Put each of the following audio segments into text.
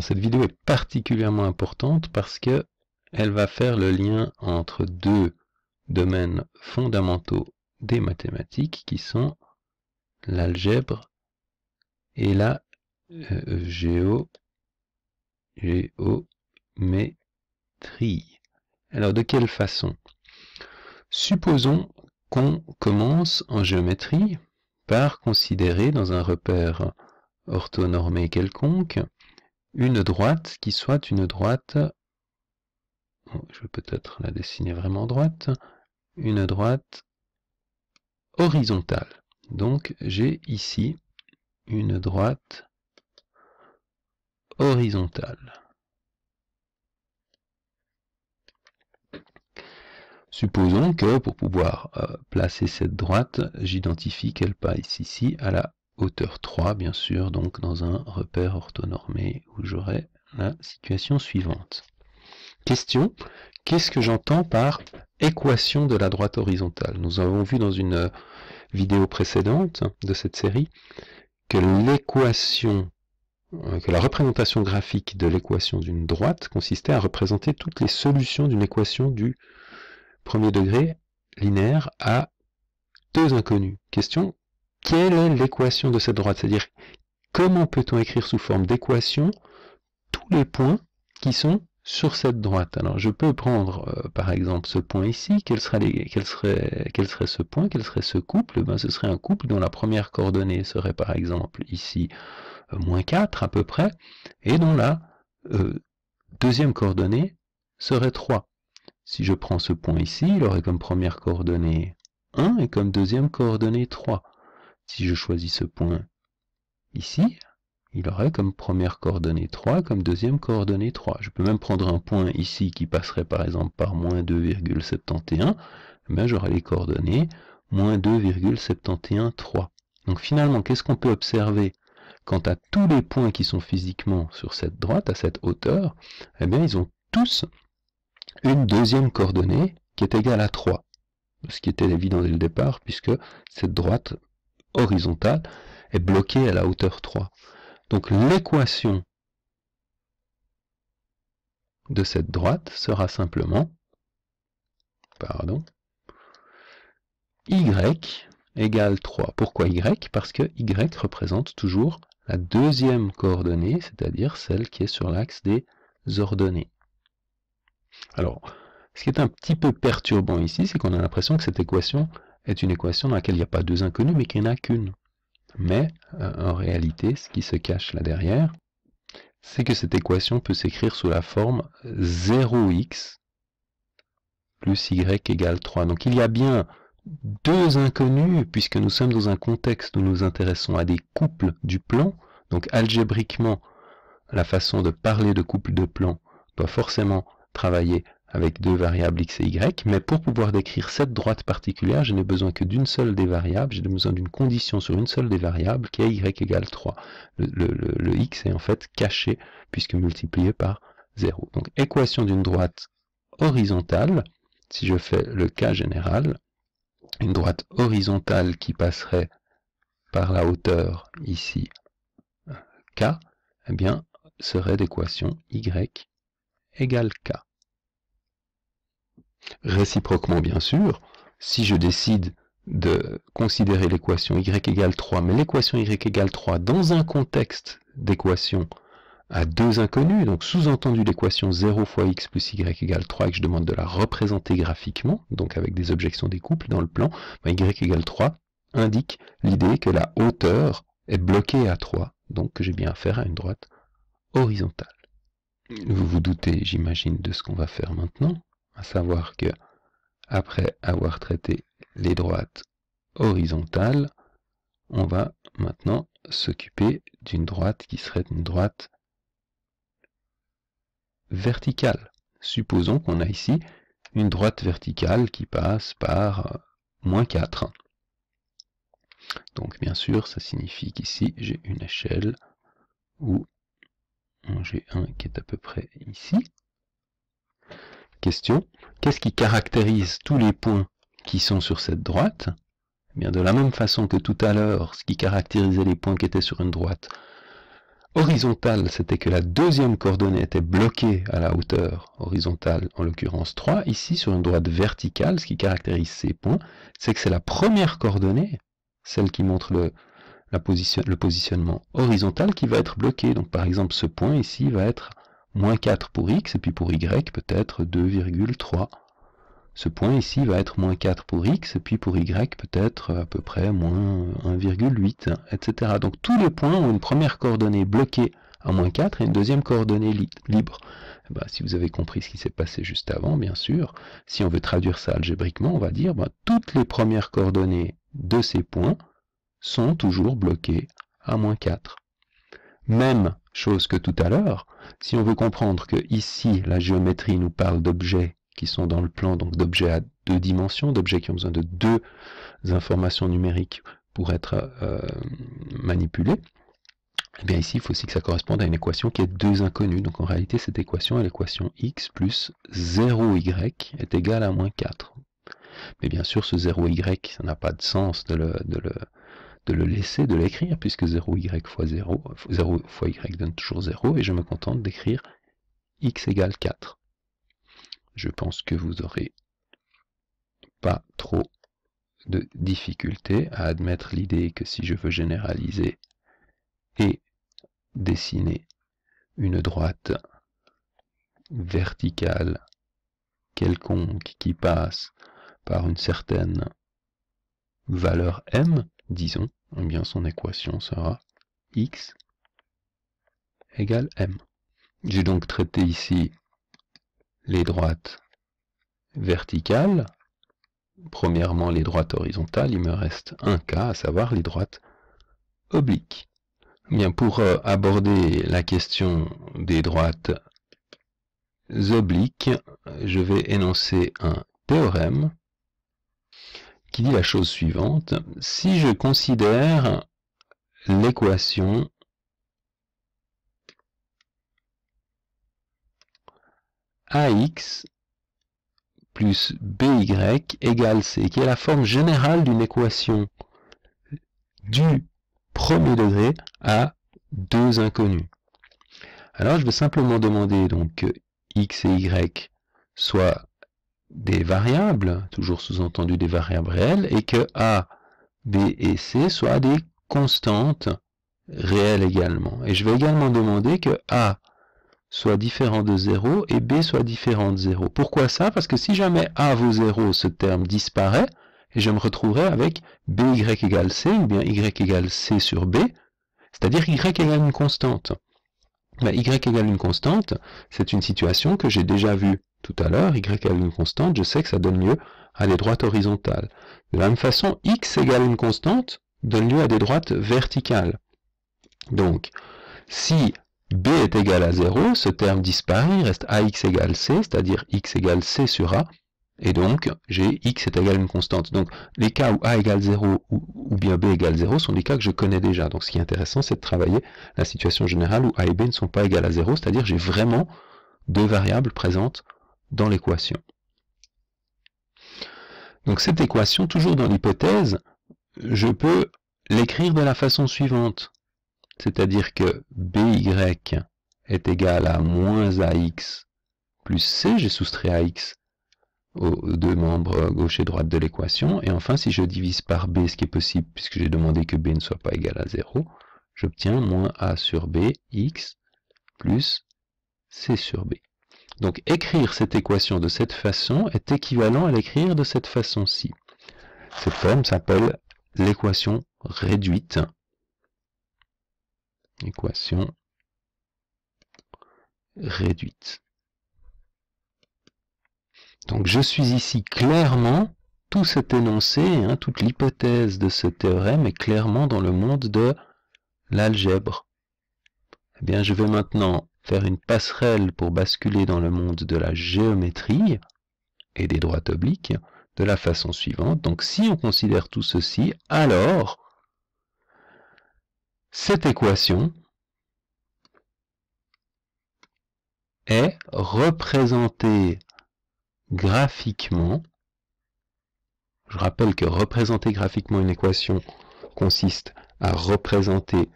cette vidéo est particulièrement importante parce que elle va faire le lien entre deux domaines fondamentaux des mathématiques qui sont l'algèbre et la euh, géométrie. Alors de quelle façon Supposons qu'on commence en géométrie par considérer dans un repère orthonormé quelconque une droite qui soit une droite, je vais peut-être la dessiner vraiment droite, une droite horizontale. Donc j'ai ici une droite horizontale. Supposons que pour pouvoir euh, placer cette droite, j'identifie qu'elle passe ici à la hauteur 3, bien sûr, donc dans un repère orthonormé où j'aurai la situation suivante. Question, qu'est-ce que j'entends par équation de la droite horizontale Nous avons vu dans une vidéo précédente de cette série que l'équation, euh, que la représentation graphique de l'équation d'une droite consistait à représenter toutes les solutions d'une équation du premier degré linéaire à deux inconnues. Question, quelle est l'équation de cette droite C'est-à-dire, comment peut-on écrire sous forme d'équation tous les points qui sont sur cette droite Alors, je peux prendre, euh, par exemple, ce point ici. Quel serait, ce point Quel serait ce couple ben, Ce serait un couple dont la première coordonnée serait, par exemple, ici, euh, moins 4 à peu près, et dont la euh, deuxième coordonnée serait 3. Si je prends ce point ici, il aurait comme première coordonnée 1 et comme deuxième coordonnée 3 si je choisis ce point ici il aurait comme première coordonnée 3, comme deuxième coordonnée 3. je peux même prendre un point ici qui passerait par exemple par moins mais eh ben, j'aurai les coordonnées 2,71, donc finalement qu'est-ce qu'on peut observer quant à tous les points qui sont physiquement sur cette droite à cette hauteur eh bien ils ont tous une deuxième coordonnée qui est égale à 3 ce qui était évident dès le départ puisque cette droite horizontale est bloquée à la hauteur 3. Donc l'équation de cette droite sera simplement pardon, y égale 3. Pourquoi y Parce que y représente toujours la deuxième coordonnée, c'est-à-dire celle qui est sur l'axe des ordonnées. Alors, ce qui est un petit peu perturbant ici, c'est qu'on a l'impression que cette équation est une équation dans laquelle il n'y a pas deux inconnues, mais qu'il n'y en a qu'une. Mais, euh, en réalité, ce qui se cache là derrière, c'est que cette équation peut s'écrire sous la forme 0x plus y égale 3. Donc il y a bien deux inconnues, puisque nous sommes dans un contexte où nous intéressons à des couples du plan. Donc algébriquement, la façon de parler de couples de plan doit forcément travailler avec deux variables x et y, mais pour pouvoir décrire cette droite particulière, je n'ai besoin que d'une seule des variables, j'ai besoin d'une condition sur une seule des variables qui est y égale 3. Le, x est en fait caché puisque multiplié par 0. Donc équation d'une droite horizontale, si je fais le cas général, une droite horizontale qui passerait par la hauteur ici euh, k, eh bien serait d'équation y égale k. Réciproquement, bien sûr, si je décide de considérer l'équation y égale 3, mais l'équation y égale 3 dans un contexte d'équation à deux inconnues, donc sous-entendu l'équation 0 fois x plus y égale 3, et que je demande de la représenter graphiquement, donc avec des objections des couples dans le plan, ben, y égale 3 indique l'idée que la hauteur est bloquée à 3, donc que j'ai bien affaire à une droite horizontale. Vous vous doutez, j'imagine, de ce qu'on va faire maintenant à savoir que, après avoir traité les droites horizontales, on va maintenant s'occuper d'une droite qui serait une droite verticale. Supposons qu'on a ici une droite verticale qui passe par moins 4. Donc bien sûr, ça signifie qu'ici, j'ai une échelle où j'ai un qui est à peu près ici. Question, qu'est-ce qui caractérise tous les points qui sont sur cette droite eh bien, De la même façon que tout à l'heure, ce qui caractérisait les points qui étaient sur une droite horizontale, c'était que la deuxième coordonnée était bloquée à la hauteur horizontale, en l'occurrence 3. Ici, sur une droite verticale, ce qui caractérise ces points, c'est que c'est la première coordonnée, celle qui montre le, le positionnement horizontal, qui va être bloquée. Donc par exemple, ce point ici va être moins 4 pour x, et puis pour y, peut-être 2,3. Ce point ici va être moins 4 pour x, et puis pour y, peut-être à peu près moins 1,8, etc. Donc tous les points ont une première coordonnée bloquée à moins 4 et une deuxième coordonnée libre. Eh ben, si vous avez compris ce qui s'est passé juste avant, bien sûr, si on veut traduire ça algébriquement, on va dire que ben, toutes les premières coordonnées de ces points sont toujours bloquées à moins 4. Même chose que tout à l'heure, si on veut comprendre que ici la géométrie nous parle d'objets qui sont dans le plan, donc d'objets à deux dimensions, d'objets qui ont besoin de deux informations numériques pour être euh, manipulés, et eh bien ici, il faut aussi que ça corresponde à une équation qui est deux inconnues. Donc en réalité, cette équation est l'équation x plus 0y est égal à moins 4. Mais bien sûr, ce 0y, ça n'a pas de sens de le de le laisser, de l'écrire, puisque 0y fois 0, 0 fois y donne toujours 0, et je me contente d'écrire x égale 4. Je pense que vous aurez pas trop de difficulté à admettre l'idée que si je veux généraliser et dessiner une droite verticale quelconque qui passe par une certaine valeur m, disons, bien son équation sera x égale m. J'ai donc traité ici les droites verticales, premièrement les droites horizontales, il me reste un cas, à savoir les droites obliques. Eh bien, pour euh, aborder la question des droites obliques, je vais énoncer un théorème qui dit la chose suivante. Si je considère l'équation ax plus by égale c, qui est la forme générale d'une équation du premier degré à deux inconnus. Alors je vais simplement demander donc x et y soient des variables, toujours sous-entendu des variables réelles, et que A, B et C soient des constantes réelles également. Et je vais également demander que A soit différent de 0 et B soit différent de 0. Pourquoi ça Parce que si jamais A vaut 0, ce terme disparaît, et je me retrouverai avec BY égale C, ou bien Y égale C sur B, c'est-à-dire Y égale une constante. Ben, y égale une constante, c'est une situation que j'ai déjà vue tout à l'heure, y égale une constante, je sais que ça donne lieu à des droites horizontales. De la même façon, x égale une constante donne lieu à des droites verticales. Donc, si b est égal à 0, ce terme disparaît, il reste ax égale c, c'est-à-dire x égale c sur a, et donc j'ai x est égal une constante. Donc les cas où a égale 0 ou, bien b égale 0 sont des cas que je connais déjà. Donc ce qui est intéressant, c'est de travailler la situation générale où a et b ne sont pas égales à 0, c'est-à-dire j'ai vraiment deux variables présentes dans l'équation. Donc cette équation, toujours dans l'hypothèse, je peux l'écrire de la façon suivante. C'est-à-dire que by est égal à moins ax plus c, j'ai soustrait ax aux deux membres gauche et droite de l'équation. Et enfin, si je divise par b, ce qui est possible puisque j'ai demandé que b ne soit pas égal à 0, j'obtiens moins a sur b, x, plus c sur b. Donc écrire cette équation de cette façon est équivalent à l'écrire de cette façon-ci. Cette forme s'appelle l'équation réduite. Équation réduite. Donc je suis ici clairement, tout cet énoncé, hein, toute l'hypothèse de ce théorème est clairement dans le monde de l'algèbre. Eh bien je vais maintenant faire une passerelle pour basculer dans le monde de la géométrie et des droites obliques de la façon suivante. Donc si on considère tout ceci, alors cette équation est représentée graphiquement. Je rappelle que représenter graphiquement une équation consiste à représenter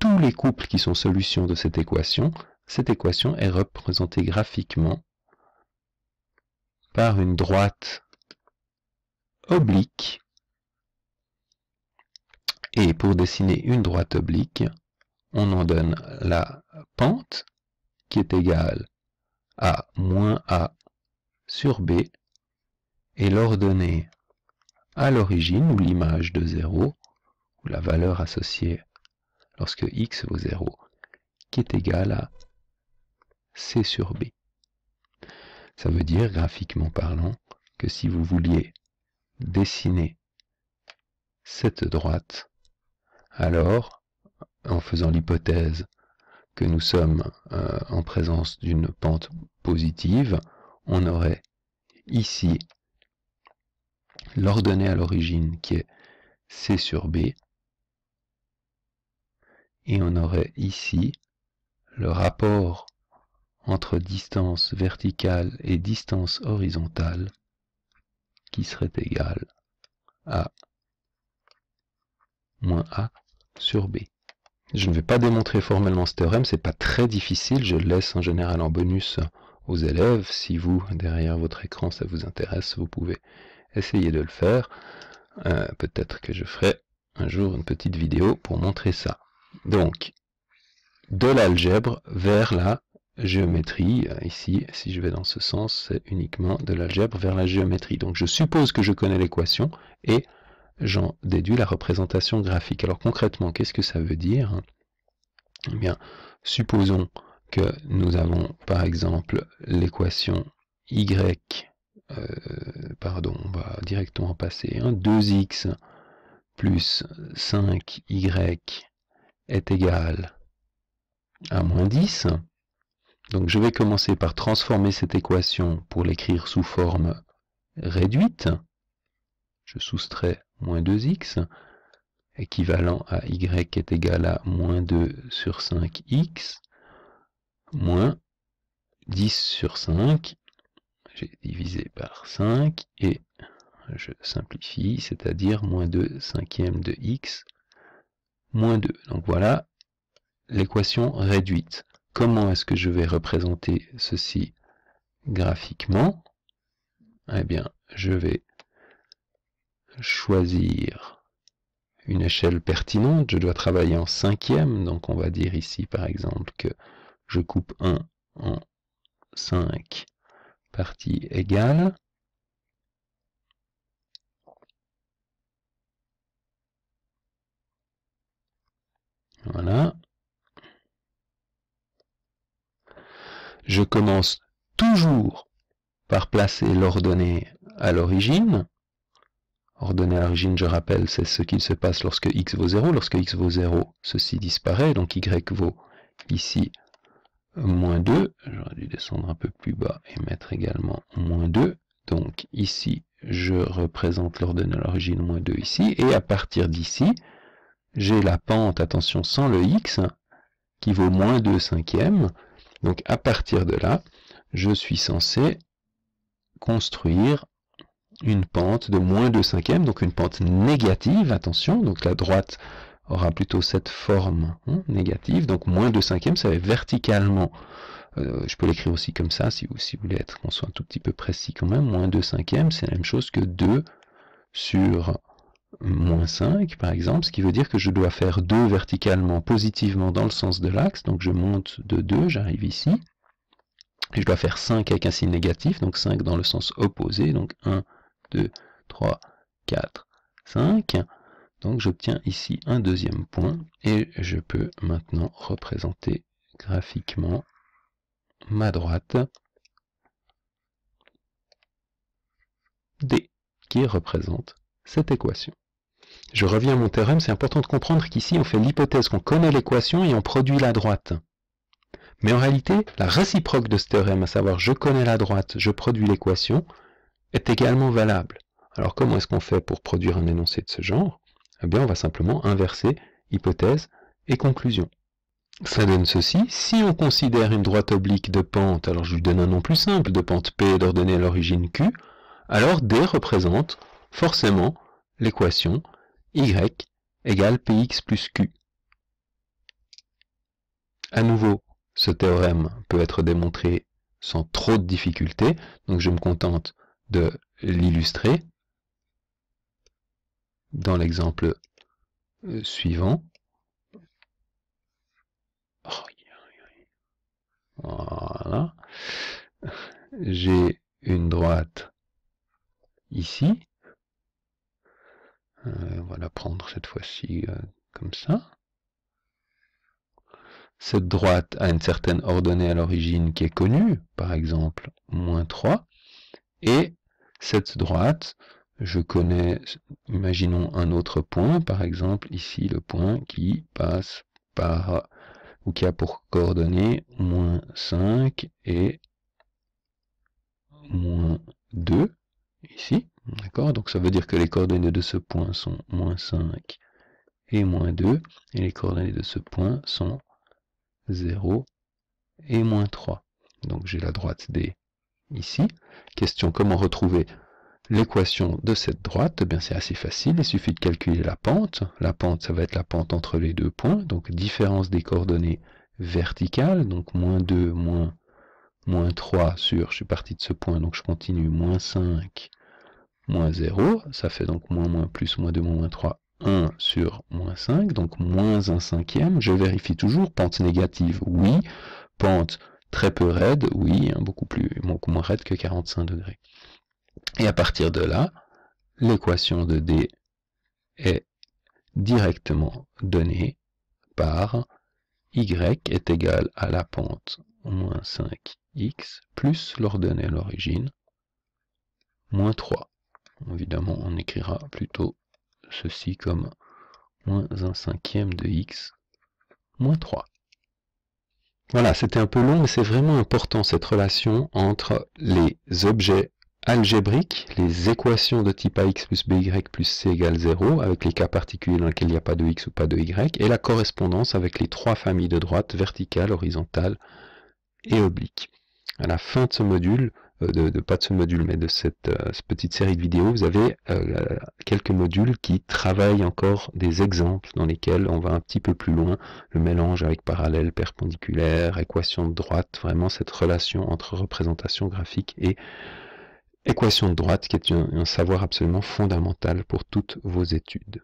tous les couples qui sont solutions de cette équation cette équation est représentée graphiquement par une droite oblique. Et pour dessiner une droite oblique, on en donne la pente qui est égale à moins A sur B et l'ordonnée à l'origine ou l'image de 0 ou la valeur associée lorsque x vaut 0 qui est égale à C sur B. Ça veut dire, graphiquement parlant, que si vous vouliez dessiner cette droite, alors, en faisant l'hypothèse que nous sommes euh, en présence d'une pente positive, on aurait ici l'ordonnée à l'origine qui est C sur B, et on aurait ici le rapport entre distance verticale et distance horizontale qui serait égale à moins a sur b. Je ne vais pas démontrer formellement ce théorème, c'est pas très difficile, je le laisse en général en bonus aux élèves. Si vous, derrière votre écran, ça vous intéresse, vous pouvez essayer de le faire. Euh, peut-être que je ferai un jour une petite vidéo pour montrer ça. Donc, de l'algèbre vers la géométrie. Euh, ici, si je vais dans ce sens, c'est uniquement de l'algèbre vers la géométrie. Donc je suppose que je connais l'équation et j'en déduis la représentation graphique. Alors concrètement, qu'est-ce que ça veut dire Eh bien, supposons que nous avons par exemple l'équation y, euh, pardon, on va directement passer, 2x hein, plus 5y est égal à moins 10. Donc je vais commencer par transformer cette équation pour l'écrire sous forme réduite. Je soustrais moins 2x, équivalent à y est égal à moins 2 sur 5x, moins 10 sur 5, j'ai divisé par 5, et je simplifie, c'est-à-dire moins 2 cinquième de x, moins 2. Donc voilà l'équation réduite. Comment est-ce que je vais représenter ceci graphiquement Eh bien, je vais choisir une échelle pertinente. Je dois travailler en cinquième, donc on va dire ici par exemple que je coupe 1 en 5 parties égales. Voilà. je commence toujours par placer l'ordonnée à l'origine. Ordonnée à l'origine, je rappelle, c'est ce qui se passe lorsque x vaut 0. Lorsque x vaut 0, ceci disparaît, donc y vaut ici moins 2. J'aurais dû descendre un peu plus bas et mettre également moins 2. Donc ici, je représente l'ordonnée à l'origine moins 2 ici. Et à partir d'ici, j'ai la pente, attention, sans le x, qui vaut moins 2 cinquièmes. Donc à partir de là, je suis censé construire une pente de moins 2 cinquièmes, donc une pente négative, attention, donc la droite aura plutôt cette forme hein, négative, donc moins 2 cinquièmes, ça va être verticalement, euh, je peux l'écrire aussi comme ça, si vous, si vous voulez être qu'on soit un tout petit peu précis quand même, moins 2 cinquièmes, c'est la même chose que 2 sur moins 5 par exemple, ce qui veut dire que je dois faire 2 verticalement positivement dans le sens de l'axe, donc je monte de 2, j'arrive ici, et je dois faire 5 avec un signe négatif, donc 5 dans le sens opposé, donc 1, 2, 3, 4, 5, donc j'obtiens ici un deuxième point, et je peux maintenant représenter graphiquement ma droite D, qui représente cette équation. Je reviens à mon théorème, c'est important de comprendre qu'ici on fait l'hypothèse qu'on connaît l'équation et on produit la droite. Mais en réalité, la réciproque de ce théorème, à savoir je connais la droite, je produis l'équation, est également valable. Alors comment est-ce qu'on fait pour produire un énoncé de ce genre Eh bien on va simplement inverser hypothèse et conclusion. Ça donne ceci, si on considère une droite oblique de pente, alors je lui donne un nom plus simple, de pente P d'ordonnée à l'origine Q, alors D représente forcément l'équation y égale px plus q. À nouveau, ce théorème peut être démontré sans trop de difficultés, donc je me contente de l'illustrer dans l'exemple euh, suivant. Voilà. J'ai une droite ici, euh, on va la prendre cette fois-ci euh, comme ça. Cette droite a une certaine ordonnée à l'origine qui est connue, par exemple moins 3, et cette droite, je connais, imaginons un autre point, par exemple ici le point qui passe par, ou qui a pour coordonnées moins 5 et moins 2, ici. D'accord Donc ça veut dire que les coordonnées de ce point sont moins 5 et moins 2, et les coordonnées de ce point sont 0 et moins 3. Donc j'ai la droite D ici. Question comment retrouver l'équation de cette droite eh bien c'est assez facile, il suffit de calculer la pente. La pente, ça va être la pente entre les deux points, donc différence des coordonnées verticales, donc moins 2, moins, moins 3 sur, je suis parti de ce point, donc je continue, moins 5 moins 0, ça fait donc moins moins plus moins 2 moins moins 3, 1 sur moins 5, donc moins 1 cinquième. Je vérifie toujours, pente négative, oui, pente très peu raide, oui, hein, beaucoup, plus, moins raide que 45 degrés. Et à partir de là, l'équation de D est directement donnée par y est égal à la pente moins 5x plus l'ordonnée à l'origine, moins 3. Évidemment, on écrira plutôt ceci comme moins 1 cinquième de x moins 3. Voilà, c'était un peu long, mais c'est vraiment important cette relation entre les objets algébriques, les équations de type ax plus by plus c égale 0, avec les cas particuliers dans lesquels il n'y a pas de x ou pas de y, et la correspondance avec les trois familles de droites verticales, horizontales et obliques. À la fin de ce module, euh, de, pas de ce module, mais de cette, euh, petite série de vidéos, vous avez euh, quelques modules qui travaillent encore des exemples dans lesquels on va un petit peu plus loin, le mélange avec parallèle, perpendiculaire, équation de droite, vraiment cette relation entre représentation graphique et équation de droite qui est un savoir absolument fondamental pour toutes vos études.